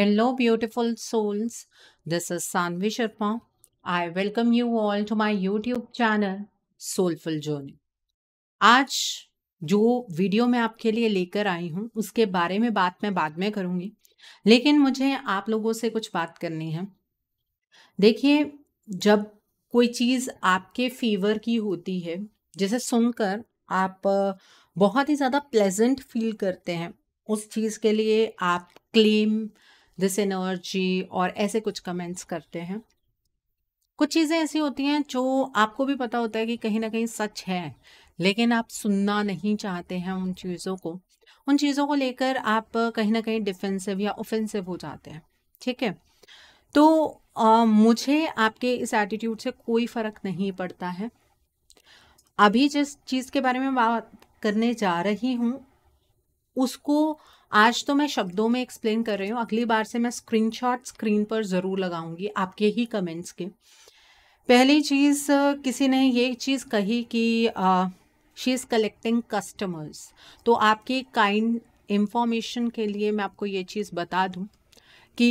Hello beautiful souls this is Sanvi Sharma I welcome you all to my YouTube channel soulful Journey. आज जो video मैं आपके लिए लेकर आई हूँ उसके बारे में बात मैं बाद में करूँगी लेकिन मुझे आप लोगों से कुछ बात करनी है देखिए जब कोई चीज़ आपके फेवर की होती है जिसे सुनकर आप बहुत ही ज़्यादा प्लेजेंट फील करते हैं उस चीज़ के लिए आप क्लेम दिस एनर्जी और ऐसे कुछ कमेंट्स करते हैं कुछ चीज़ें ऐसी होती हैं जो आपको भी पता होता है कि कहीं ना कहीं सच है लेकिन आप सुनना नहीं चाहते हैं उन चीज़ों को उन चीज़ों को लेकर आप कहीं ना कहीं डिफेंसिव या ऑफेंसिव हो जाते हैं ठीक है तो आ, मुझे आपके इस एटीट्यूड से कोई फ़र्क नहीं पड़ता है अभी जिस चीज़ के बारे में बात करने जा रही हूँ उसको आज तो मैं शब्दों में एक्सप्लेन कर रही हूँ अगली बार से मैं स्क्रीनशॉट स्क्रीन पर ज़रूर लगाऊंगी आपके ही कमेंट्स के पहली चीज़ किसी ने ये चीज़ कही कि शी इज़ कलेक्टिंग कस्टमर्स तो आपकी काइंड इंफॉर्मेशन के लिए मैं आपको ये चीज़ बता दूँ कि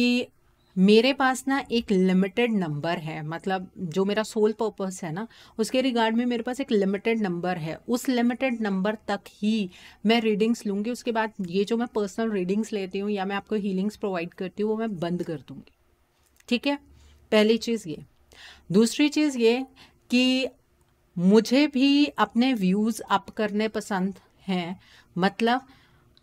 मेरे पास ना एक लिमिटेड नंबर है मतलब जो मेरा सोल पर्पस है ना उसके रिगार्ड में मेरे पास एक लिमिटेड नंबर है उस लिमिटेड नंबर तक ही मैं रीडिंग्स लूँगी उसके बाद ये जो मैं पर्सनल रीडिंग्स लेती हूँ या मैं आपको हीलिंग्स प्रोवाइड करती हूँ वो मैं बंद कर दूँगी ठीक है पहली चीज़ ये दूसरी चीज़ ये कि मुझे भी अपने व्यूज़ अप करने पसंद हैं मतलब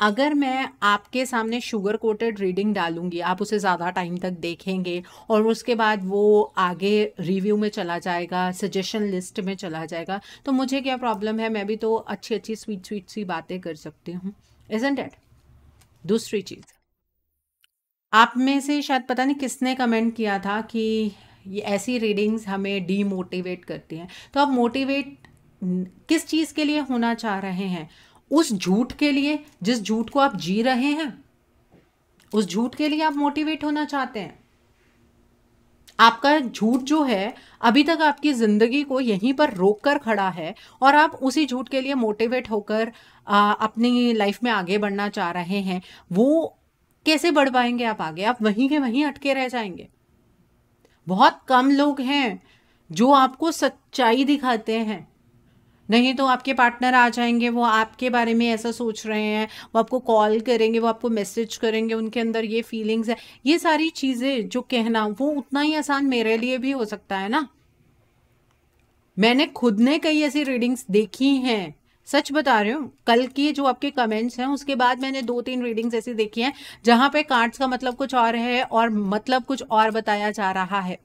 अगर मैं आपके सामने शुगर कोटेड रीडिंग डालूंगी आप उसे ज़्यादा टाइम तक देखेंगे और उसके बाद वो आगे रिव्यू में चला जाएगा सजेशन लिस्ट में चला जाएगा तो मुझे क्या प्रॉब्लम है मैं भी तो अच्छी अच्छी स्वीट स्वीट सी बातें कर सकती हूँ इज एन डेट दूसरी चीज़ आप में से शायद पता नहीं किसने कमेंट किया था कि ये ऐसी रीडिंग्स हमें डीमोटिवेट करती हैं तो आप मोटिवेट किस चीज़ के लिए होना चाह रहे हैं उस झूठ के लिए जिस झूठ को आप जी रहे हैं उस झूठ के लिए आप मोटिवेट होना चाहते हैं आपका झूठ जो है अभी तक आपकी ज़िंदगी को यहीं पर रोक कर खड़ा है और आप उसी झूठ के लिए मोटिवेट होकर अपनी लाइफ में आगे बढ़ना चाह रहे हैं वो कैसे बढ़ पाएंगे आप आगे आप वहीं के वहीं अटके रह जाएंगे बहुत कम लोग हैं जो आपको सच्चाई दिखाते हैं नहीं तो आपके पार्टनर आ जाएंगे वो आपके बारे में ऐसा सोच रहे हैं वो आपको कॉल करेंगे वो आपको मैसेज करेंगे उनके अंदर ये फीलिंग्स है ये सारी चीज़ें जो कहना वो उतना ही आसान मेरे लिए भी हो सकता है ना मैंने खुद ने कई ऐसी रीडिंग्स देखी हैं सच बता रही हूँ कल की जो आपके कमेंट्स हैं उसके बाद मैंने दो तीन रीडिंग्स ऐसी देखी हैं जहाँ पे कार्ड्स का मतलब कुछ और है और मतलब कुछ और बताया जा रहा है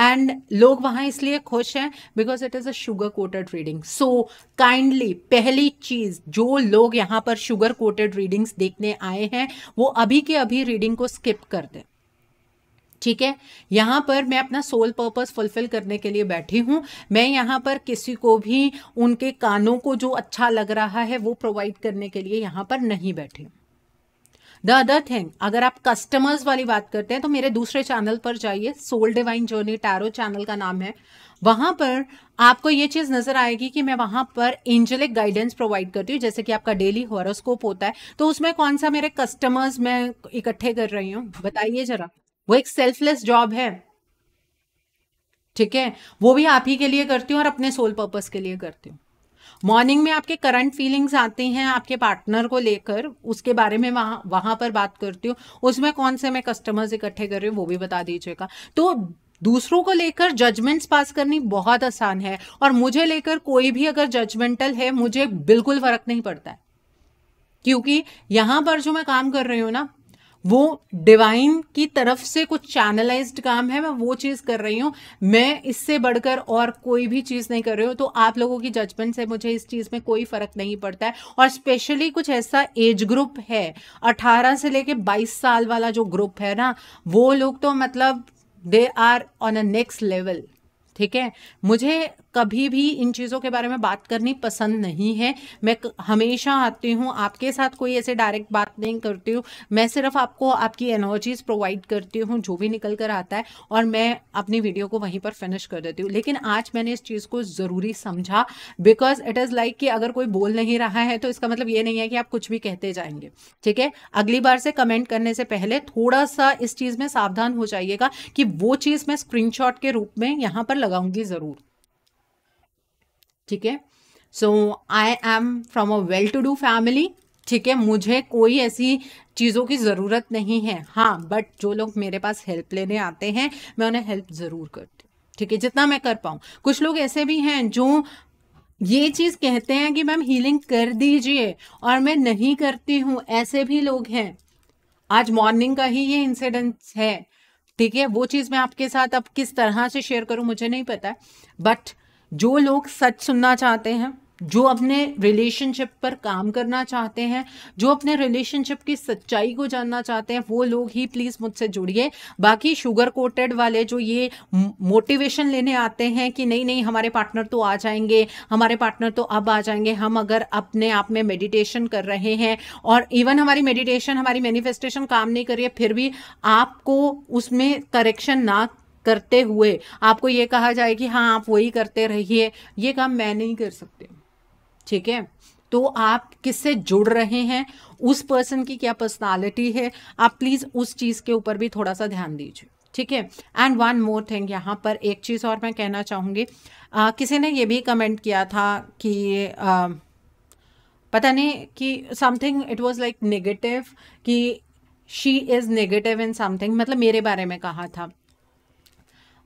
एंड लोग वहाँ इसलिए खुश हैं because it is a sugar coated reading so kindly पहली चीज़ जो लोग यहाँ पर शुगर कोटेड रीडिंग्स देखने आए हैं वो अभी के अभी रीडिंग को स्किप कर दें ठीक है यहाँ पर मैं अपना सोल पर्पस फुलफिल करने के लिए बैठी हूँ मैं यहाँ पर किसी को भी उनके कानों को जो अच्छा लग रहा है वो प्रोवाइड करने के लिए यहाँ पर नहीं बैठी हूँ द अदर थिंग अगर आप कस्टमर्स वाली बात करते हैं तो मेरे दूसरे चैनल पर जाइए soul divine journey tarot channel का नाम है वहां पर आपको ये चीज़ नज़र आएगी कि मैं वहां पर एंजलिक गाइडेंस प्रोवाइड करती हूँ जैसे कि आपका डेली हॉरोस्कोप होता है तो उसमें कौन सा मेरे कस्टमर्स मैं इकट्ठे कर रही हूँ बताइए जरा वो एक सेल्फलेस जॉब है ठीक है वो भी आप ही के लिए करती हूँ और अपने सोल पर्पस के लिए करती हूँ मॉर्निंग में आपके करंट फीलिंग्स आते हैं आपके पार्टनर को लेकर उसके बारे में वहाँ वहाँ पर बात करती हूँ उसमें कौन से मैं कस्टमर्स इकट्ठे कर रही हूँ वो भी बता दीजिएगा तो दूसरों को लेकर जजमेंट्स पास करनी बहुत आसान है और मुझे लेकर कोई भी अगर जजमेंटल है मुझे बिल्कुल फर्क नहीं पड़ता है क्योंकि यहां पर जो मैं काम कर रही हूँ ना वो डिवाइन की तरफ से कुछ चैनलाइज्ड काम है मैं वो चीज़ कर रही हूँ मैं इससे बढ़कर और कोई भी चीज़ नहीं कर रही हूँ तो आप लोगों की जजमेंट से मुझे इस चीज़ में कोई फ़र्क नहीं पड़ता है और स्पेशली कुछ ऐसा एज ग्रुप है अठारह से लेके बाईस साल वाला जो ग्रुप है ना वो लोग तो मतलब they are on a next level ठीक है मुझे कभी भी इन चीज़ों के बारे में बात करनी पसंद नहीं है मैं हमेशा आती हूँ आपके साथ कोई ऐसे डायरेक्ट बात नहीं करती हूँ मैं सिर्फ आपको आपकी एनर्जीज प्रोवाइड करती हूँ जो भी निकल कर आता है और मैं अपनी वीडियो को वहीं पर फिनिश कर देती हूँ लेकिन आज मैंने इस चीज़ को ज़रूरी समझा बिकॉज इट इज़ लाइक कि अगर कोई बोल नहीं रहा है तो इसका मतलब ये नहीं है कि आप कुछ भी कहते जाएंगे ठीक है अगली बार से कमेंट करने से पहले थोड़ा सा इस चीज़ में सावधान हो जाइएगा कि वो चीज़ मैं स्क्रीन के रूप में यहाँ पर लगाऊंगी ज़रूर ठीक है so I am from a well to do family ठीक है मुझे कोई ऐसी चीज़ों की ज़रूरत नहीं है हाँ बट जो लोग मेरे पास हेल्प लेने आते हैं मैं उन्हें हेल्प ज़रूर करती हूँ ठीक है जितना मैं कर पाऊँ कुछ लोग ऐसे भी हैं जो ये चीज़ कहते हैं कि मैम हीलिंग कर दीजिए और मैं नहीं करती हूँ ऐसे भी लोग हैं आज मॉर्निंग का ही ये इंसिडेंस है ठीक है वो चीज़ मैं आपके साथ अब किस तरह से शेयर करूँ मुझे नहीं पता बट जो लोग सच सुनना चाहते हैं जो अपने रिलेशनशिप पर काम करना चाहते हैं जो अपने रिलेशनशिप की सच्चाई को जानना चाहते हैं वो लोग ही प्लीज़ मुझसे जुड़िए बाकी शुगर कोटेड वाले जो ये मोटिवेशन लेने आते हैं कि नहीं नहीं हमारे पार्टनर तो आ जाएंगे हमारे पार्टनर तो अब आ जाएंगे हम अगर अपने आप में मेडिटेशन कर रहे हैं और इवन हमारी मेडिटेशन हमारी मैनिफेस्टेशन काम नहीं करिए फिर भी आपको उसमें करेक्शन ना करते हुए आपको ये कहा जाए कि हाँ आप वही करते रहिए ये काम मैं नहीं कर सकते ठीक है तो आप किससे जुड़ रहे हैं उस पर्सन की क्या पर्सनालिटी है आप प्लीज़ उस चीज़ के ऊपर भी थोड़ा सा ध्यान दीजिए ठीक है एंड वन मोर थिंग यहाँ पर एक चीज़ और मैं कहना चाहूँगी किसी ने ये भी कमेंट किया था कि आ, पता नहीं कि something it was like negative कि she is negative in something मतलब मेरे बारे में कहा था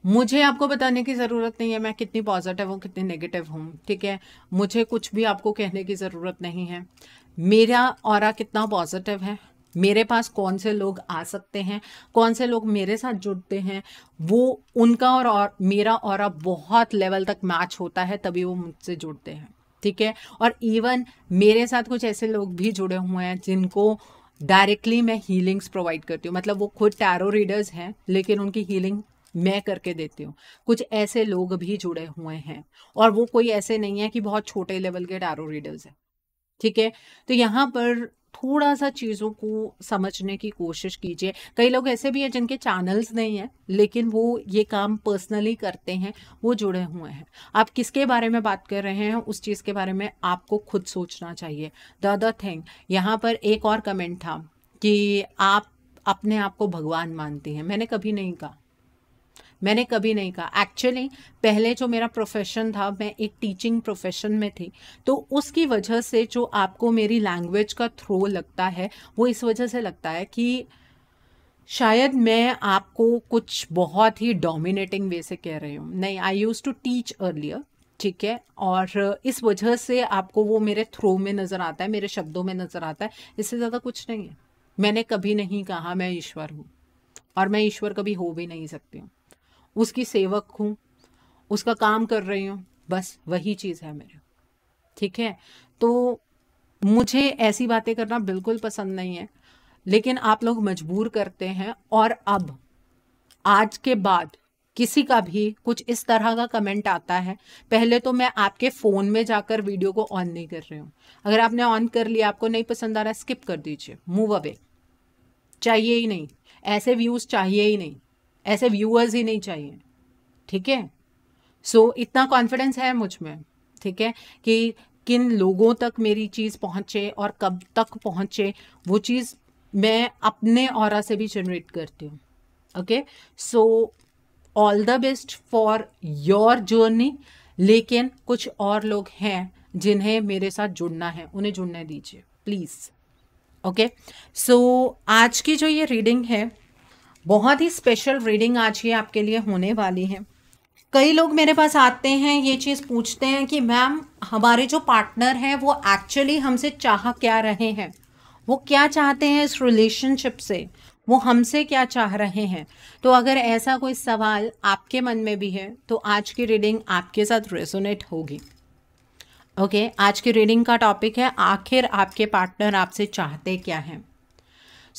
मुझे आपको बताने की ज़रूरत नहीं है मैं कितनी पॉजिटिव हूँ कितनी नेगेटिव हूँ ठीक है मुझे कुछ भी आपको कहने की ज़रूरत नहीं है मेरा और कितना पॉजिटिव है मेरे पास कौन से लोग आ सकते हैं कौन से लोग मेरे साथ जुड़ते हैं वो उनका और, और मेरा और बहुत लेवल तक मैच होता है तभी वो मुझसे जुड़ते हैं ठीक है और इवन मेरे साथ कुछ ऐसे लोग भी जुड़े हुए हैं जिनको डायरेक्टली मैं हीलिंग्स प्रोवाइड करती हूँ मतलब वो खुद टैरो रीडर्स हैं लेकिन उनकी हीलिंग मैं करके देती हूँ कुछ ऐसे लोग भी जुड़े हुए हैं और वो कोई ऐसे नहीं है कि बहुत छोटे लेवल के टैरो रीडर्स हैं ठीक है तो यहाँ पर थोड़ा सा चीज़ों को समझने की कोशिश कीजिए कई लोग ऐसे भी हैं जिनके चैनल्स नहीं हैं लेकिन वो ये काम पर्सनली करते हैं वो जुड़े हुए हैं आप किसके बारे में बात कर रहे हैं उस चीज़ के बारे में आपको खुद सोचना चाहिए द अदर थिंग यहाँ पर एक और कमेंट था कि आप अपने आप को भगवान मानती हैं मैंने कभी नहीं कहा मैंने कभी नहीं कहा एक्चुअली पहले जो मेरा प्रोफेशन था मैं एक टीचिंग प्रोफेशन में थी तो उसकी वजह से जो आपको मेरी लैंग्वेज का थ्रो लगता है वो इस वजह से लगता है कि शायद मैं आपको कुछ बहुत ही डोमिनेटिंग वे से कह रही हूँ नहीं I use to teach earlier ठीक है और इस वजह से आपको वो मेरे थ्रो में नज़र आता है मेरे शब्दों में नज़र आता है इससे ज़्यादा कुछ नहीं है मैंने कभी नहीं कहा मैं ईश्वर हूँ और मैं ईश्वर कभी हो भी नहीं सकती हूँ उसकी सेवक हूँ उसका काम कर रही हूँ बस वही चीज़ है मेरे ठीक है तो मुझे ऐसी बातें करना बिल्कुल पसंद नहीं है लेकिन आप लोग मजबूर करते हैं और अब आज के बाद किसी का भी कुछ इस तरह का कमेंट आता है पहले तो मैं आपके फ़ोन में जाकर वीडियो को ऑन नहीं कर रही हूँ अगर आपने ऑन कर लिया आपको नहीं पसंद आ रहा स्किप कर दीजिए मूव अवे चाहिए ही नहीं ऐसे व्यूज़ चाहिए ही नहीं ऐसे व्यूअर्स ही नहीं चाहिए ठीक है सो इतना कॉन्फिडेंस है मुझ में ठीक है कि किन लोगों तक मेरी चीज़ पहुंचे और कब तक पहुंचे वो चीज़ मैं अपने और से भी जनरेट करती हूँ okay so all the best for your journey लेकिन कुछ और लोग हैं जिन्हें मेरे साथ जुड़ना है उन्हें जुड़ने दीजिए प्लीज़ ओके सो आज की जो ये रीडिंग है बहुत ही स्पेशल रीडिंग आज ये आपके लिए होने वाली है कई लोग मेरे पास आते हैं ये चीज़ पूछते हैं कि मैम हमारे जो पार्टनर हैं वो एक्चुअली हमसे चाह क्या रहे हैं वो क्या चाहते हैं इस रिलेशनशिप से वो हमसे क्या चाह रहे हैं तो अगर ऐसा कोई सवाल आपके मन में भी है तो आज की रीडिंग आपके साथ रेजोनेट होगी ओके okay, आज की रीडिंग का टॉपिक है आखिर आपके पार्टनर आपसे चाहते क्या हैं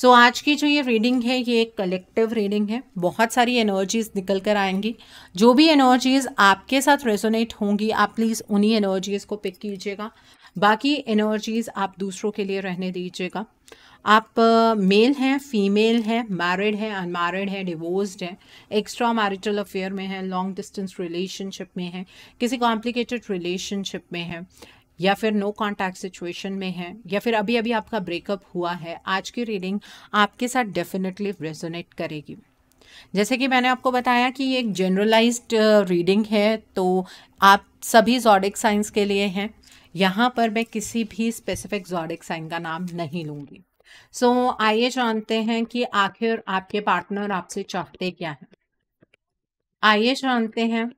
सो so, आज की जो ये रीडिंग है ये एक कलेक्टिव रीडिंग है बहुत सारी एनर्जीज निकल कर आएंगी जो भी एनर्जीज आपके साथ रेजोनेट होंगी आप प्लीज़ उन्हीं एनर्जीज को पिक कीजिएगा बाकी एनर्जीज आप दूसरों के लिए रहने दीजिएगा आप मेल हैं फीमेल हैं मैरिड हैं अनमैरिड हैं डिवोर्स्ड हैं एक्स्ट्रा मैरिटल अफेयर में हैं लॉन्ग डिस्टेंस रिलेशनशिप में हैं किसी कॉम्प्लिकेटेड रिलेशनशिप में हैं या फिर नो कांटेक्ट सिचुएशन में है या फिर अभी अभी आपका ब्रेकअप हुआ है आज की रीडिंग आपके साथ डेफिनेटली रेजोनेट करेगी जैसे कि मैंने आपको बताया कि ये एक जनरलाइज्ड रीडिंग uh, है तो आप सभी जॉडिक साइंस के लिए हैं यहाँ पर मैं किसी भी स्पेसिफिक जॉडिक साइन का नाम नहीं लूँगी सो so, आइए जानते हैं कि आखिर आपके पार्टनर आपसे चाहते क्या हैं आइए जानते हैं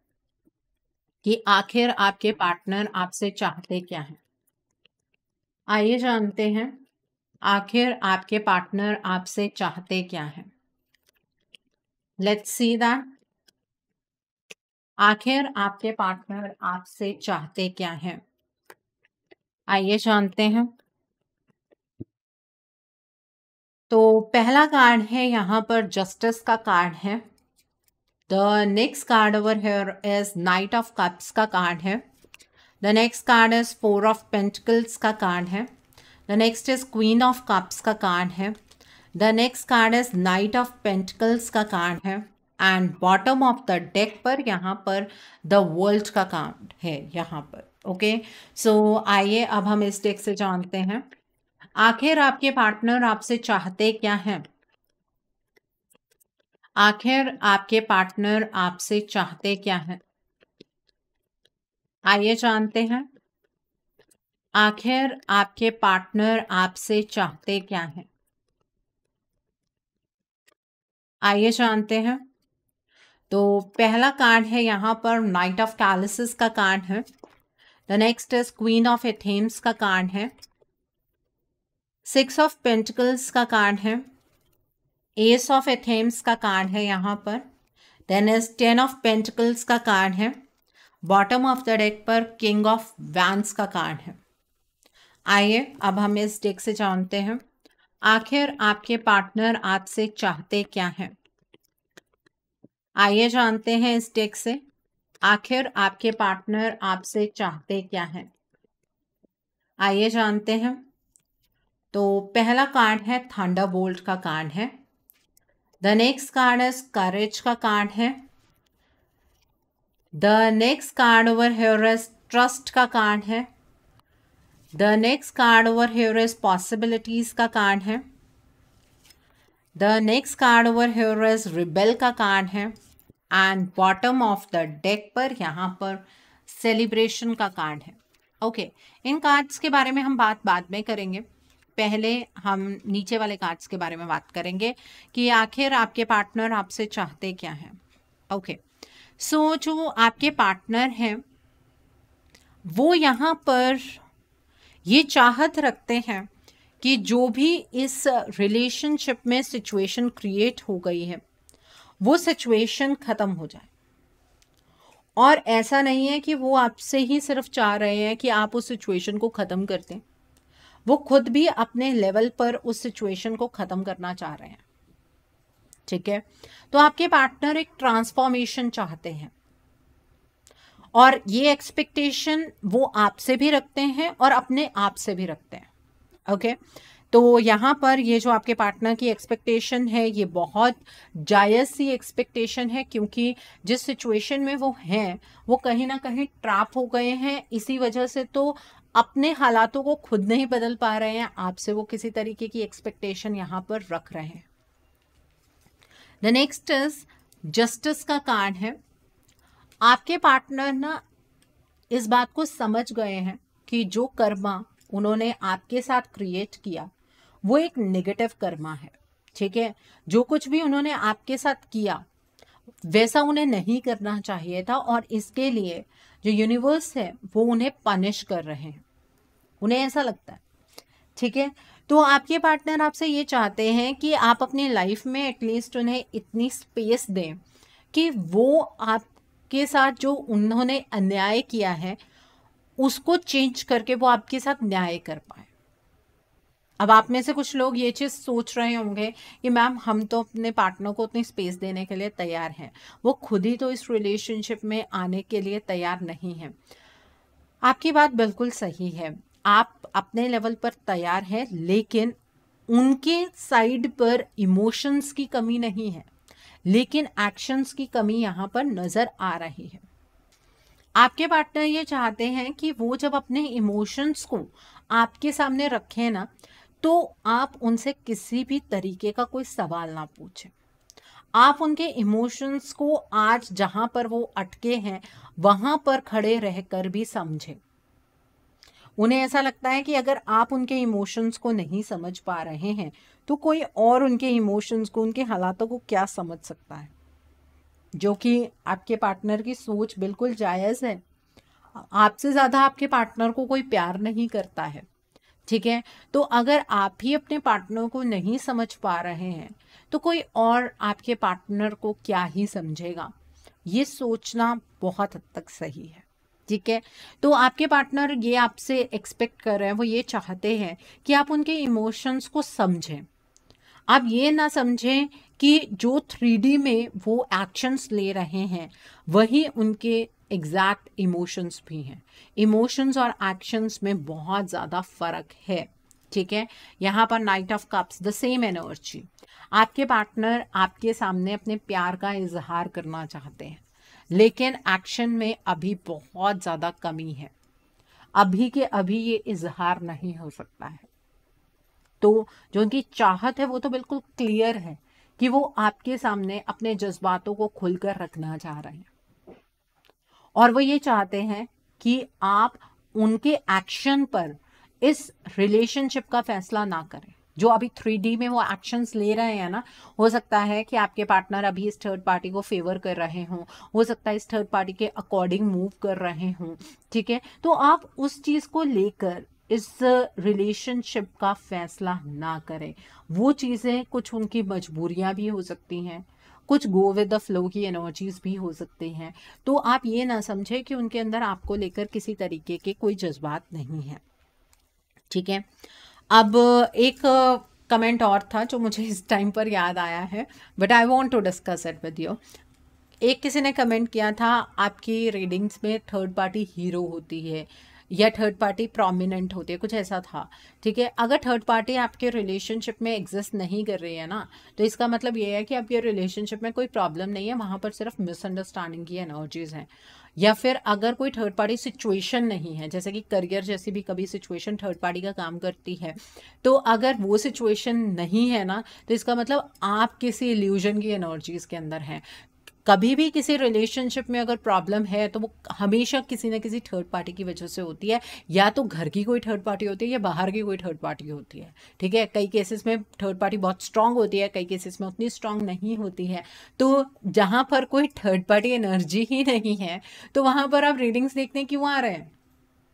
कि आखिर आपके पार्टनर आपसे चाहते क्या हैं आइए जानते हैं आखिर आपके पार्टनर आपसे चाहते क्या हैं लेट्स सी दैट आखिर आपके पार्टनर आपसे चाहते क्या हैं आइए जानते हैं तो पहला कार्ड है यहाँ पर जस्टिस का कार्ड है the next card over here is knight of cups का कार्ड है the next card is four of pentacles का कार्ड है the next is queen of cups का कार्ड है the next card is knight of pentacles का card है and bottom of the deck पर यहाँ पर द वर्ल्ड का कार्ड है यहाँ पर ओके सो आइए अब हम इस डेक से जानते हैं आखिर आपके पार्टनर आपसे चाहते क्या हैं आखिर आपके पार्टनर आपसे चाहते क्या है आइए जानते हैं आखिर आपके पार्टनर आपसे चाहते क्या है आइए जानते हैं तो पहला कार्ड है यहाँ पर नाइट ऑफ कैलिसिस का कार्ड है the next is queen of athames का कार्ड है सिक्स ऑफ पेंटिकल्स का कार्ड है एस ऑफ एथेम्स का कार्ड है यहाँ पर then is ten of pentacles का कार्ड है बॉटम ऑफ द डेक पर किंग ऑफ वैंस का कार्ड है आइए अब हम इस डेक से जानते हैं आखिर आपके पार्टनर आपसे चाहते क्या हैं आइए जानते हैं इस डेक से आखिर आपके पार्टनर आपसे चाहते क्या हैं आइए जानते हैं तो पहला कार्ड है थंडर बोल्ट का कार्ड है the next card is courage का कार्ड है the next card over here is trust का कार्ड है the next card over here is possibilities का कार्ड है the next card over here is rebel का card है and bottom of the deck पर यहाँ पर सेलिब्रेशन का कार्ड है ओके okay, इन कार्ड्स के बारे में हम बात बाद में करेंगे पहले हम नीचे वाले कार्ड्स के बारे में बात करेंगे कि आखिर आपके पार्टनर आपसे चाहते क्या हैं ओके सो जो आपके पार्टनर हैं वो यहाँ पर ये चाहत रखते हैं कि जो भी इस रिलेशनशिप में सिचुएशन क्रिएट हो गई है वो सिचुएशन ख़त्म हो जाए और ऐसा नहीं है कि वो आपसे ही सिर्फ चाह रहे हैं कि आप उस सिचुएशन को ख़त्म कर दें वो खुद भी अपने लेवल पर उस सिचुएशन को ख़त्म करना चाह रहे हैं ठीक है तो आपके पार्टनर एक ट्रांसफॉर्मेशन चाहते हैं और ये एक्सपेक्टेशन वो आपसे भी रखते हैं और अपने आप से भी रखते हैं ओके तो यहाँ पर ये जो आपके पार्टनर की एक्सपेक्टेशन है ये बहुत जायज़ सी एक्सपेक्टेशन है क्योंकि जिस सिचुएशन में वो हैं वो कहीं ना कहीं ट्रैप हो गए हैं इसी वजह से तो अपने हालातों को खुद नहीं बदल पा रहे हैं आपसे वो किसी तरीके की एक्सपेक्टेशन यहां पर रख रहे हैं द नेक्स्ट इज जस्टिस का कार्ड है आपके पार्टनर ना इस बात को समझ गए हैं कि जो कर्मा उन्होंने आपके साथ क्रिएट किया वो एक नेगेटिव कर्मा है ठीक है जो कुछ भी उन्होंने आपके साथ किया वैसा उन्हें नहीं करना चाहिए था और इसके लिए जो यूनिवर्स है वो उन्हें पनिश कर रहे हैं उन्हें ऐसा लगता है ठीक है तो आपके पार्टनर आपसे ये चाहते हैं कि आप अपनी लाइफ में एटलीस्ट उन्हें इतनी स्पेस दें कि वो आपके साथ जो उन्होंने अन्याय किया है उसको चेंज करके वो आपके साथ न्याय कर पाए अब आप में से कुछ लोग ये चीज़ सोच रहे होंगे कि मैम हम तो अपने पार्टनर को उतनी स्पेस देने के लिए तैयार हैं वो खुद ही तो इस रिलेशनशिप में आने के लिए तैयार नहीं है आपकी बात बिल्कुल सही है आप अपने लेवल पर तैयार हैं लेकिन उनके साइड पर इमोशंस की कमी नहीं है लेकिन एक्शंस की कमी यहाँ पर नज़र आ रही है आपके पार्टनर ये चाहते हैं कि वो जब अपने इमोशंस को आपके सामने रखें ना तो आप उनसे किसी भी तरीके का कोई सवाल ना पूछें आप उनके इमोशंस को आज जहाँ पर वो अटके हैं वहाँ पर खड़े रहकर भी समझें उन्हें ऐसा लगता है कि अगर आप उनके इमोशंस को नहीं समझ पा रहे हैं तो कोई और उनके इमोशंस को उनके हालातों को क्या समझ सकता है जो कि आपके पार्टनर की सोच बिल्कुल जायज़ है आपसे ज़्यादा आपके पार्टनर को कोई प्यार नहीं करता है ठीक है तो अगर आप ही अपने पार्टनर को नहीं समझ पा रहे हैं तो कोई और आपके पार्टनर को क्या ही समझेगा ये सोचना बहुत हद तक सही है ठीक है तो आपके पार्टनर ये आपसे एक्सपेक्ट कर रहे हैं वो ये चाहते हैं कि आप उनके इमोशंस को समझें आप ये ना समझें कि जो थ्री में वो एक्शंस ले रहे हैं वही उनके एग्जैक्ट इमोशंस भी हैं इमोशंस और एक्शंस में बहुत ज़्यादा फ़र्क है ठीक है यहाँ पर knight of cups the same energy आपके पार्टनर आपके सामने अपने प्यार का इजहार करना चाहते हैं लेकिन एक्शन में अभी बहुत ज़्यादा कमी है अभी के अभी ये इजहार नहीं हो सकता है तो जो उनकी चाहत है वो तो बिल्कुल क्लियर है कि वो आपके सामने अपने जज्बातों को खुलकर रखना चाह रहे हैं और वो ये चाहते हैं कि आप उनके एक्शन पर इस रिलेशनशिप का फैसला ना करें जो अभी थ्री में वो एक्शंस ले रहे हैं ना हो सकता है कि आपके पार्टनर अभी इस थर्ड पार्टी को फेवर कर रहे हों हो सकता है इस थर्ड पार्टी के अकॉर्डिंग मूव कर रहे हों ठीक है तो आप उस चीज़ को लेकर इस रिलेशनशिप का फैसला ना करें वो चीज़ें कुछ उनकी मजबूरियां भी हो सकती हैं कुछ गो विद द फ्लो की एनर्जीज भी हो सकती हैं तो आप ये ना समझें कि उनके अंदर आपको लेकर किसी तरीके के कोई जज्बात नहीं है ठीक है अब एक कमेंट और था जो मुझे इस टाइम पर याद आया है but I want to discuss it with you एक किसी ने कमेंट किया था आपकी रीडिंग्स में थर्ड पार्टी हीरो होती है या थर्ड पार्टी प्रोमिनेंट होती है कुछ ऐसा था ठीक है अगर थर्ड पार्टी आपके रिलेशनशिप में एग्जिस्ट नहीं कर रही है ना तो इसका मतलब ये है कि आपके रिलेशनशिप में कोई प्रॉब्लम नहीं है वहाँ पर सिर्फ मिसअंडरस्टैंडिंग की एनर्जीज हैं या फिर अगर कोई थर्ड पार्टी सिचुएशन नहीं है जैसे कि करियर जैसी भी कभी सिचुएशन थर्ड पार्टी का काम करती है तो अगर वो सिचुएशन नहीं है ना तो इसका मतलब आप किसी इल्यूजन की एनर्जीज के अंदर हैं कभी भी किसी रिलेशनशिप में अगर प्रॉब्लम है तो वो हमेशा किसी ना किसी थर्ड पार्टी की वजह से होती है या तो घर की कोई थर्ड पार्टी होती है या बाहर की कोई थर्ड पार्टी होती है ठीक है कई केसेस में थर्ड पार्टी बहुत स्ट्रांग होती है कई केसेस में उतनी स्ट्रांग नहीं होती है तो जहाँ पर कोई थर्ड पार्टी एनर्जी ही नहीं है तो वहाँ पर आप रीडिंग्स देखने क्यों आ रहे हैं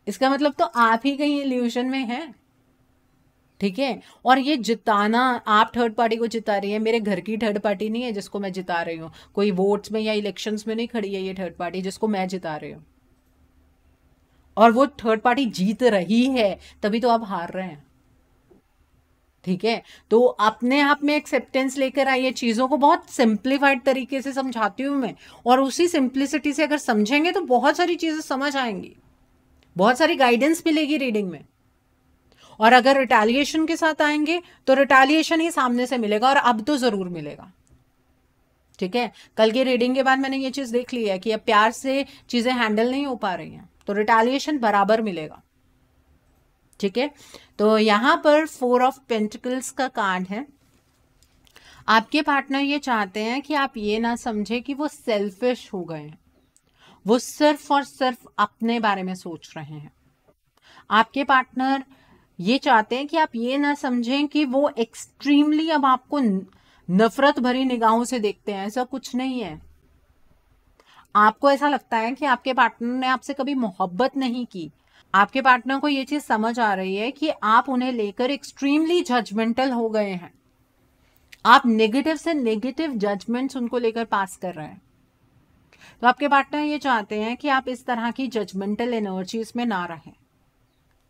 इसका मतलब तो आप ही कहीं इल्यूशन में हैं ठीक है और ये जिताना आप थर्ड पार्टी को जिता रही है मेरे घर की थर्ड पार्टी नहीं है जिसको मैं जिता रही हूँ कोई वोट्स में या इलेक्शंस में नहीं खड़ी है ये थर्ड पार्टी जिसको मैं जिता रही हूँ और वो थर्ड पार्टी जीत रही है तभी तो आप हार रहे हैं ठीक है तो अपने आप में एक्सेप्टेंस लेकर आइए चीज़ों को बहुत सिंप्लीफाइड तरीके से समझाती हूँ मैं और उसी सिंप्लिसिटी से अगर समझेंगे तो बहुत सारी चीज़ें समझ आएंगी बहुत सारी गाइडेंस मिलेगी रीडिंग में और अगर रिटेलिएशन के साथ आएंगे तो रिटेलिएशन ही सामने से मिलेगा और अब तो ज़रूर मिलेगा ठीक है कल की रीडिंग के बाद मैंने ये चीज़ देख ली है कि अब प्यार से चीज़ें हैंडल नहीं हो पा रही हैं तो रिटेलिएशन बराबर मिलेगा ठीक है तो यहाँ पर फोर ऑफ पेंटिकल्स का कार्ड है आपके पार्टनर ये चाहते हैं कि आप ये ना समझे कि वो सेल्फिश हो गए हैं वो सिर्फ और सिर्फ अपने बारे में सोच रहे हैं आपके पार्टनर ये चाहते हैं कि आप ये ना समझें कि वो एक्सट्रीमली अब आपको नफरत भरी निगाहों से देखते हैं ऐसा कुछ नहीं है आपको ऐसा लगता है कि आपके पार्टनर ने आपसे कभी मोहब्बत नहीं की आपके पार्टनर को ये चीज समझ आ रही है कि आप उन्हें लेकर एक्सट्रीमली जजमेंटल हो गए हैं आप नेगेटिव से नेगेटिव जजमेंट्स उनको लेकर पास कर रहे हैं तो आपके पार्टनर ये चाहते हैं कि आप इस तरह की जजमेंटल एनर्जीज में ना रहें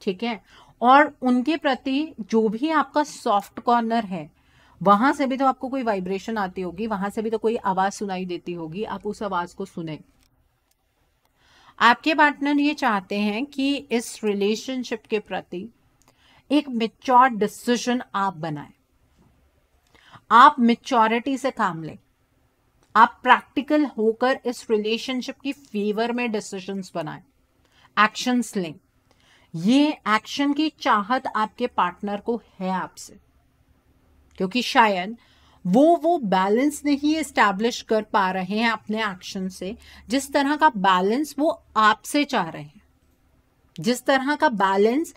ठीक है और उनके प्रति जो भी आपका सॉफ्ट कॉर्नर है वहां से भी तो आपको कोई वाइब्रेशन आती होगी वहां से भी तो कोई आवाज सुनाई देती होगी आप उस आवाज को सुने आपके पार्टनर ये चाहते हैं कि इस रिलेशनशिप के प्रति एक मेच्योर डिसीजन आप बनाए आप मेच्योरिटी से काम लें आप प्रैक्टिकल होकर इस रिलेशनशिप की फेवर में डिसीजंस बनाएं एक्शंस लें ये एक्शन की चाहत आपके पार्टनर को है आपसे क्योंकि शायद वो वो बैलेंस नहीं इस्टेब्लिश कर पा रहे हैं अपने एक्शन से जिस तरह का बैलेंस वो आपसे चाह रहे हैं जिस तरह का बैलेंस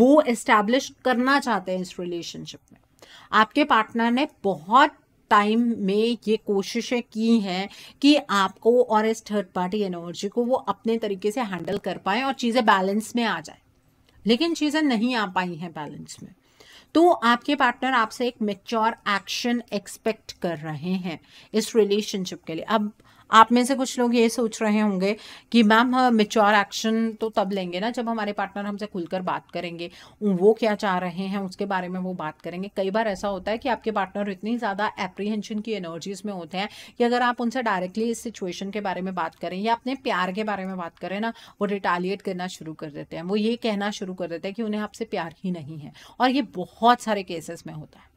वो इस्टेब्लिश करना चाहते हैं इस रिलेशनशिप में आपके पार्टनर ने बहुत टाइम में ये कोशिशें की हैं कि आपको और इस थर्ड पार्टी एनर्जी को वो अपने तरीके से हैंडल कर पाए और चीज़ें बैलेंस में आ जाए लेकिन चीज़ें नहीं आ पाई हैं बैलेंस में तो आपके पार्टनर आपसे एक मेच्योर एक्शन एक्सपेक्ट कर रहे हैं इस रिलेशनशिप के लिए अब आप में से कुछ लोग ये सोच रहे होंगे कि मैम मेच्योर हाँ, एक्शन तो तब लेंगे ना जब हमारे पार्टनर हमसे खुलकर बात करेंगे वो क्या चाह रहे हैं उसके बारे में वो बात करेंगे कई बार ऐसा होता है कि आपके पार्टनर इतनी ज़्यादा एप्रीहेंशन की एनर्जीज में होते हैं कि अगर आप उनसे डायरेक्टली इस सिचुएशन के बारे में बात करें या अपने प्यार के बारे में बात करें ना वो रिटालिएट करना शुरू कर देते हैं वो ये कहना शुरू कर देते हैं कि उन्हें आपसे प्यार ही नहीं है और ये बहुत सारे केसेस में होता है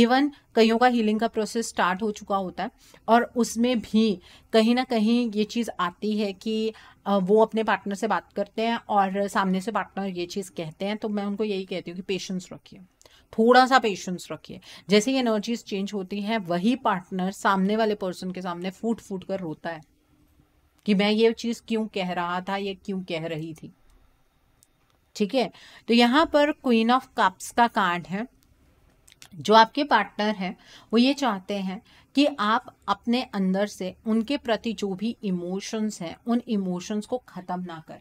इवन कईयों का हीलिंग का प्रोसेस स्टार्ट हो चुका होता है और उसमें भी कहीं ना कहीं ये चीज़ आती है कि वो अपने पार्टनर से बात करते हैं और सामने से पार्टनर ये चीज़ कहते हैं तो मैं उनको यही कहती हूँ कि पेशेंस रखिए थोड़ा सा पेशेंस रखिए जैसे ही एनर्जीज चेंज होती हैं वही पार्टनर सामने वाले पर्सन के सामने फूट फूट कर रोता है कि मैं ये चीज़ क्यों कह रहा था ये क्यों कह रही थी ठीक है तो यहाँ पर क्वीन ऑफ कप्स का कार्ड है जो आपके पार्टनर हैं वो ये चाहते हैं कि आप अपने अंदर से उनके प्रति जो भी इमोशंस हैं उन इमोशंस को ख़त्म ना करें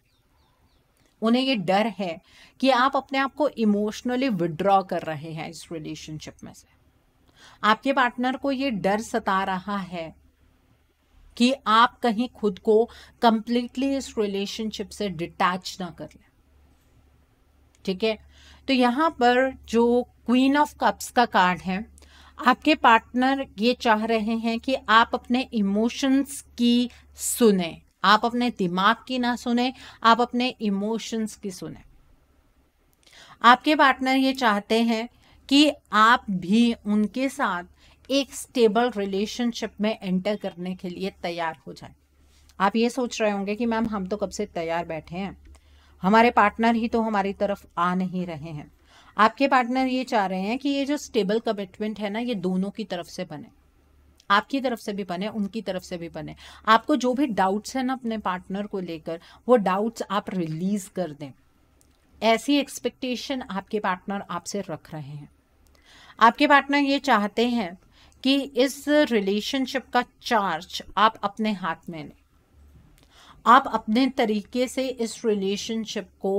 उन्हें ये डर है कि आप अपने आप को इमोशनली विड्रॉ कर रहे हैं इस रिलेशनशिप में से आपके पार्टनर को ये डर सता रहा है कि आप कहीं खुद को कंप्लीटली इस रिलेशनशिप से डिटैच ना कर लें ठीक है तो यहाँ पर जो क्वीन ऑफ कप्स का कार्ड है आपके पार्टनर ये चाह रहे हैं कि आप अपने इमोशंस की सुने आप अपने दिमाग की ना सुने आप अपने इमोशंस की सुने आपके पार्टनर ये चाहते हैं कि आप भी उनके साथ एक स्टेबल रिलेशनशिप में एंटर करने के लिए तैयार हो जाए आप ये सोच रहे होंगे कि मैम हम तो कब से तैयार बैठे हैं हमारे पार्टनर ही तो हमारी तरफ आ नहीं रहे हैं आपके पार्टनर ये चाह रहे हैं कि ये जो स्टेबल कमिटमेंट है ना ये दोनों की तरफ से बने आपकी तरफ से भी बने उनकी तरफ से भी बने आपको जो भी डाउट्स हैं ना अपने पार्टनर को लेकर वो डाउट्स आप रिलीज कर दें ऐसी एक्सपेक्टेशन आपके पार्टनर आपसे रख रहे हैं आपके पार्टनर ये चाहते हैं कि इस रिलेशनशिप का चार्ज आप अपने हाथ में लें आप अपने तरीके से इस रिलेशनशिप को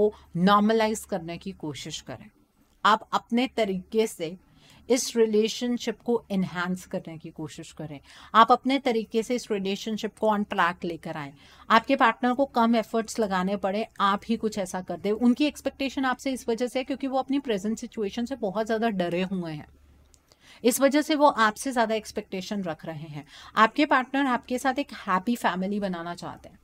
नॉर्मलाइज करने की कोशिश करें आप अपने तरीके से इस रिलेशनशिप को इन्हांस करने की कोशिश करें आप अपने तरीके से इस रिलेशनशिप को ऑन ट्रैक लेकर आएँ आपके पार्टनर को कम एफर्ट्स लगाने पड़े आप ही कुछ ऐसा कर दें उनकी एक्सपेक्टेशन आपसे इस वजह से है क्योंकि वो अपनी प्रेजेंट सिचुएशन से बहुत ज़्यादा डरे हुए हैं इस वजह से वो आपसे ज़्यादा एक्सपेक्टेशन रख रहे हैं आपके पार्टनर आपके साथ एक हैप्पी फैमिली बनाना चाहते हैं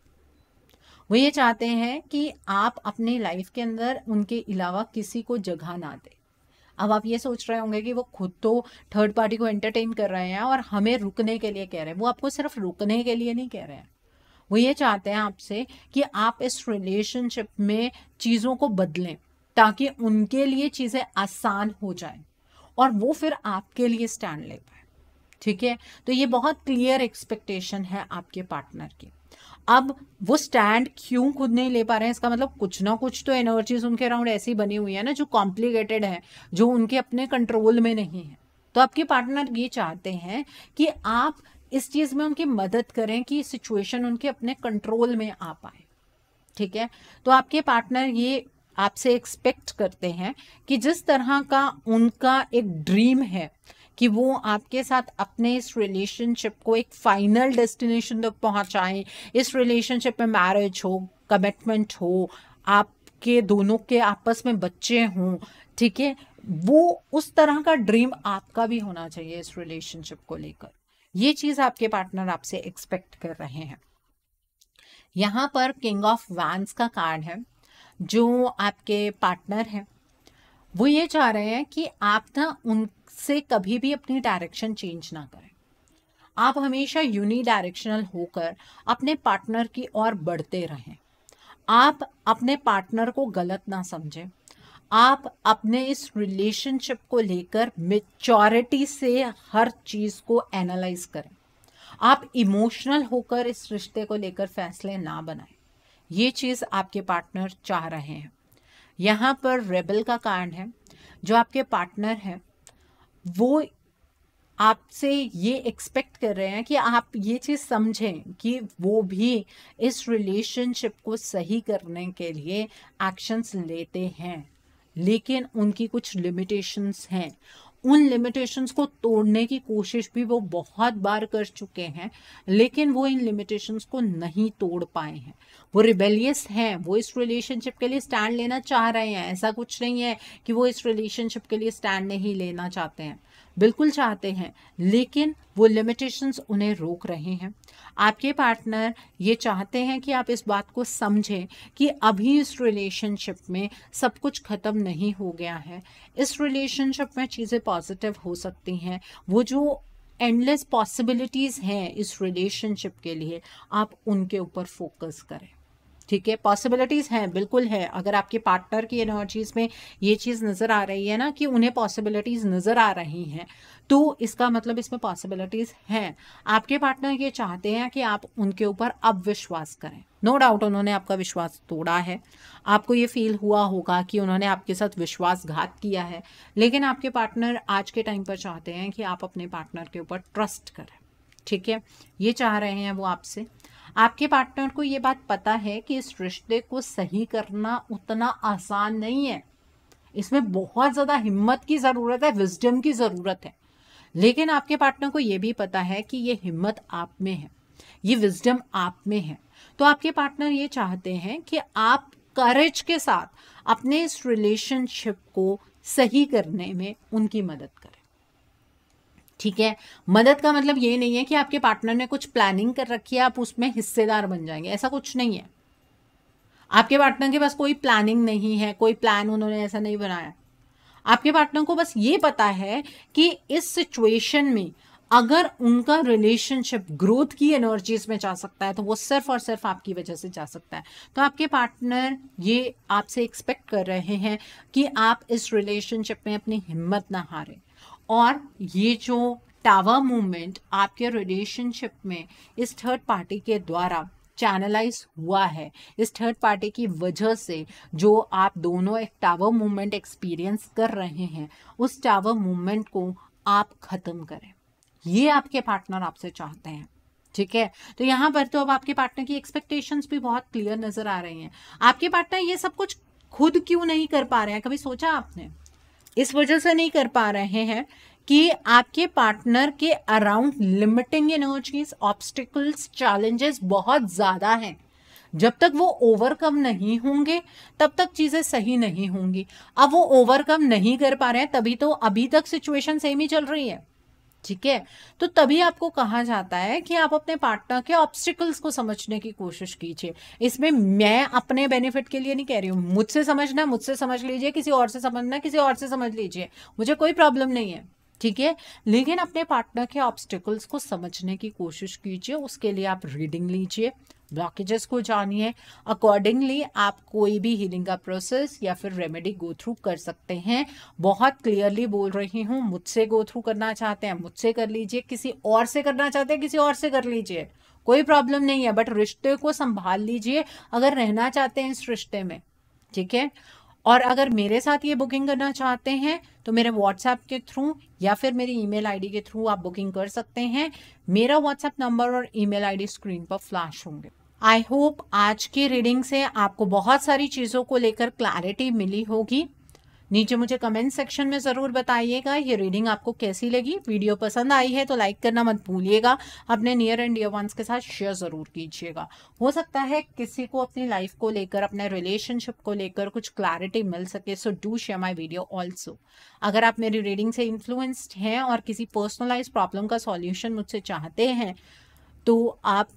वो ये चाहते हैं कि आप अपनी लाइफ के अंदर उनके अलावा किसी को जगह ना दें अब आप ये सोच रहे होंगे कि वो खुद तो थर्ड पार्टी को एंटरटेन कर रहे हैं और हमें रुकने के लिए कह रहे हैं वो आपको सिर्फ रुकने के लिए नहीं कह रहे हैं वो ये चाहते हैं आपसे कि आप इस रिलेशनशिप में चीज़ों को बदलें ताकि उनके लिए चीज़ें आसान हो जाएं और वो फिर आपके लिए स्टैंड ले पाए ठीक है तो ये बहुत क्लियर एक्सपेक्टेशन है आपके पार्टनर की अब वो स्टैंड क्यों खुद नहीं ले पा रहे हैं इसका मतलब कुछ ना कुछ तो एनर्जीज उनके अराउंड ऐसी बनी हुई है ना जो कॉम्प्लिकेटेड है जो उनके अपने कंट्रोल में नहीं है तो आपके पार्टनर ये चाहते हैं कि आप इस चीज़ में उनकी मदद करें कि सिचुएशन उनके अपने कंट्रोल में आ पाए ठीक है तो आपके पार्टनर ये आपसे एक्सपेक्ट करते हैं कि जिस तरह का उनका एक ड्रीम है कि वो आपके साथ अपने इस रिलेशनशिप को एक फाइनल डेस्टिनेशन तक पहुंचाएं इस रिलेशनशिप में मैरिज हो कमिटमेंट हो आपके दोनों के आपस में बच्चे हों ठीक है वो उस तरह का ड्रीम आपका भी होना चाहिए इस रिलेशनशिप को लेकर ये चीज़ आपके पार्टनर आपसे एक्सपेक्ट कर रहे हैं यहाँ पर किंग ऑफ वैंस का कार्ड है जो आपके पार्टनर हैं वो ये चाह रहे हैं कि आप ना उन से कभी भी अपनी डायरेक्शन चेंज ना करें आप हमेशा यूनी डायरेक्शनल होकर अपने पार्टनर की ओर बढ़ते रहें आप अपने पार्टनर को गलत ना समझें आप अपने इस रिलेशनशिप को लेकर मेचॉरिटी से हर चीज़ को एनालाइज करें आप इमोशनल होकर इस रिश्ते को लेकर फैसले ना बनाएं ये चीज़ आपके पार्टनर चाह रहे हैं यहाँ पर रेबल का कारण है जो आपके पार्टनर हैं वो आपसे ये एक्सपेक्ट कर रहे हैं कि आप ये चीज़ समझें कि वो भी इस रिलेशनशिप को सही करने के लिए एक्शंस लेते हैं लेकिन उनकी कुछ लिमिटेशंस हैं उन लिमिटेशंस को तोड़ने की कोशिश भी वो बहुत बार कर चुके हैं लेकिन वो इन लिमिटेशंस को नहीं तोड़ पाए हैं वो रिबेलियस हैं वो इस रिलेशनशिप के लिए स्टैंड लेना चाह रहे हैं ऐसा कुछ नहीं है कि वो इस रिलेशनशिप के लिए स्टैंड नहीं लेना चाहते हैं बिल्कुल चाहते हैं लेकिन वो लिमिटेशंस उन्हें रोक रहे हैं आपके पार्टनर ये चाहते हैं कि आप इस बात को समझें कि अभी इस रिलेशनशिप में सब कुछ ख़त्म नहीं हो गया है इस रिलेशनशिप में चीज़ें पॉजिटिव हो सकती हैं वो जो एंडलेस पॉसिबिलिटीज़ हैं इस रिलेशनशिप के लिए आप उनके ऊपर फोकस करें ठीक है पॉसिबिलिटीज़ हैं बिल्कुल है अगर आपके पार्टनर की एनर्जीज़ में ये चीज़ नज़र आ रही है ना कि उन्हें पॉसिबिलिटीज़ नज़र आ रही हैं तो इसका मतलब इसमें पॉसिबिलिटीज़ हैं आपके पार्टनर ये चाहते हैं कि आप उनके ऊपर अब विश्वास करें नो no डाउट उन्होंने आपका विश्वास तोड़ा है आपको ये फील हुआ होगा कि उन्होंने आपके साथ विश्वासघात किया है लेकिन आपके पार्टनर आज के टाइम पर चाहते हैं कि आप अपने पार्टनर के ऊपर ट्रस्ट करें ठीक है ये चाह रहे हैं वो आपसे आपके पार्टनर को ये बात पता है कि इस रिश्ते को सही करना उतना आसान नहीं है इसमें बहुत ज़्यादा हिम्मत की ज़रूरत है विजडम की ज़रूरत है लेकिन आपके पार्टनर को ये भी पता है कि ये हिम्मत आप में है ये विजडम आप में है तो आपके पार्टनर ये चाहते हैं कि आप करेज के साथ अपने इस रिलेशनशिप को सही करने में उनकी मदद ठीक है मदद का मतलब ये नहीं है कि आपके पार्टनर ने कुछ प्लानिंग कर रखी है आप उसमें हिस्सेदार बन जाएंगे ऐसा कुछ नहीं है आपके पार्टनर के पास कोई प्लानिंग नहीं है कोई प्लान उन्होंने ऐसा नहीं बनाया आपके पार्टनर को बस ये पता है कि इस सिचुएशन में अगर उनका रिलेशनशिप ग्रोथ की एनर्जीज में जा सकता है तो वो सिर्फ और सिर्फ आपकी वजह से जा सकता है तो आपके पार्टनर ये आपसे एक्सपेक्ट कर रहे हैं कि आप इस रिलेशनशिप में अपनी हिम्मत ना हारें और ये जो टावर मूवमेंट आपके रिलेशनशिप में इस थर्ड पार्टी के द्वारा चैनलाइज हुआ है इस थर्ड पार्टी की वजह से जो आप दोनों एक टावर मूवमेंट एक्सपीरियंस कर रहे हैं उस टावर मूवमेंट को आप ख़त्म करें ये आपके पार्टनर आपसे चाहते हैं ठीक है तो यहाँ पर तो अब आपके पार्टनर की एक्सपेक्टेशंस भी बहुत क्लियर नज़र आ रही हैं आपके पार्टनर ये सब कुछ खुद क्यों नहीं कर पा रहे हैं कभी सोचा आपने इस वजह से नहीं कर पा रहे हैं कि आपके पार्टनर के around limiting energies obstacles challenges बहुत ज़्यादा हैं जब तक वो ओवरकम नहीं होंगे तब तक चीज़ें सही नहीं होंगी अब वो ओवरकम नहीं कर पा रहे हैं तभी तो अभी तक सिचुएशन सेम ही चल रही है ठीक है तो तभी आपको कहा जाता है कि आप अपने पार्टनर के ऑब्स्टिकल्स को समझने की कोशिश कीजिए इसमें मैं अपने बेनिफिट के लिए नहीं कह रही हूँ मुझसे समझना मुझसे समझ लीजिए किसी और से समझना किसी और से समझ लीजिए मुझे कोई प्रॉब्लम नहीं है ठीक है लेकिन अपने पार्टनर के ऑब्स्टिकल्स को समझने की कोशिश कीजिए उसके लिए आप रीडिंग लीजिए ब्लॉकेजेस को जानिए अकॉर्डिंगली आप कोई भी हीलिंग का प्रोसेस या फिर रेमेडी गो थ्रू कर सकते हैं बहुत क्लियरली बोल रही हूँ मुझसे गो थ्रू करना चाहते हैं मुझसे कर लीजिए किसी और से करना चाहते हैं किसी और से कर लीजिए कोई प्रॉब्लम नहीं है बट रिश्ते को संभाल लीजिए अगर रहना चाहते हैं इस रिश्ते में ठीक है और अगर मेरे साथ ये बुकिंग करना चाहते हैं तो मेरे व्हाट्सएप के थ्रू या फिर मेरी ईमेल आईडी के थ्रू आप बुकिंग कर सकते हैं मेरा व्हाट्सएप नंबर और ईमेल आईडी स्क्रीन पर फ्लैश होंगे आई होप आज की रीडिंग से आपको बहुत सारी चीज़ों को लेकर क्लैरिटी मिली होगी नीचे मुझे कमेंट सेक्शन में ज़रूर बताइएगा ये रीडिंग आपको कैसी लगी वीडियो पसंद आई है तो लाइक करना मत भूलिएगा अपने नियर एंड डियर वंस के साथ शेयर ज़रूर कीजिएगा हो सकता है किसी को अपनी लाइफ को लेकर अपने रिलेशनशिप को लेकर कुछ क्लैरिटी मिल सके so do share my video also अगर आप मेरी रीडिंग से इन्फ्लुएंस्ड हैं और किसी पर्सनलाइज प्रॉब्लम का सॉल्यूशन मुझसे चाहते हैं तो आप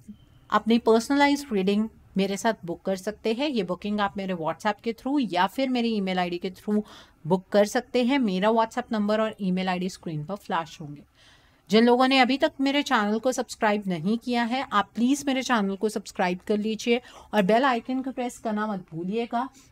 अपनी पर्सनलाइज रीडिंग मेरे साथ बुक कर सकते हैं ये बुकिंग आप मेरे व्हाट्सएप के थ्रू या फिर मेरी ईमेल आईडी के थ्रू बुक कर सकते हैं मेरा व्हाट्सएप नंबर और ईमेल आईडी स्क्रीन पर फ्लैश होंगे जिन लोगों ने अभी तक मेरे चैनल को सब्सक्राइब नहीं किया है आप प्लीज़ मेरे चैनल को सब्सक्राइब कर लीजिए और बेल आइकन को प्रेस करना मत भूलिएगा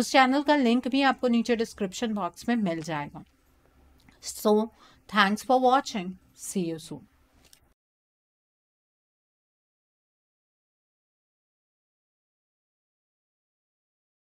उस चैनल का लिंक भी आपको नीचे डिस्क्रिप्शन बॉक्स में मिल जाएगा so thanks for watching see you soon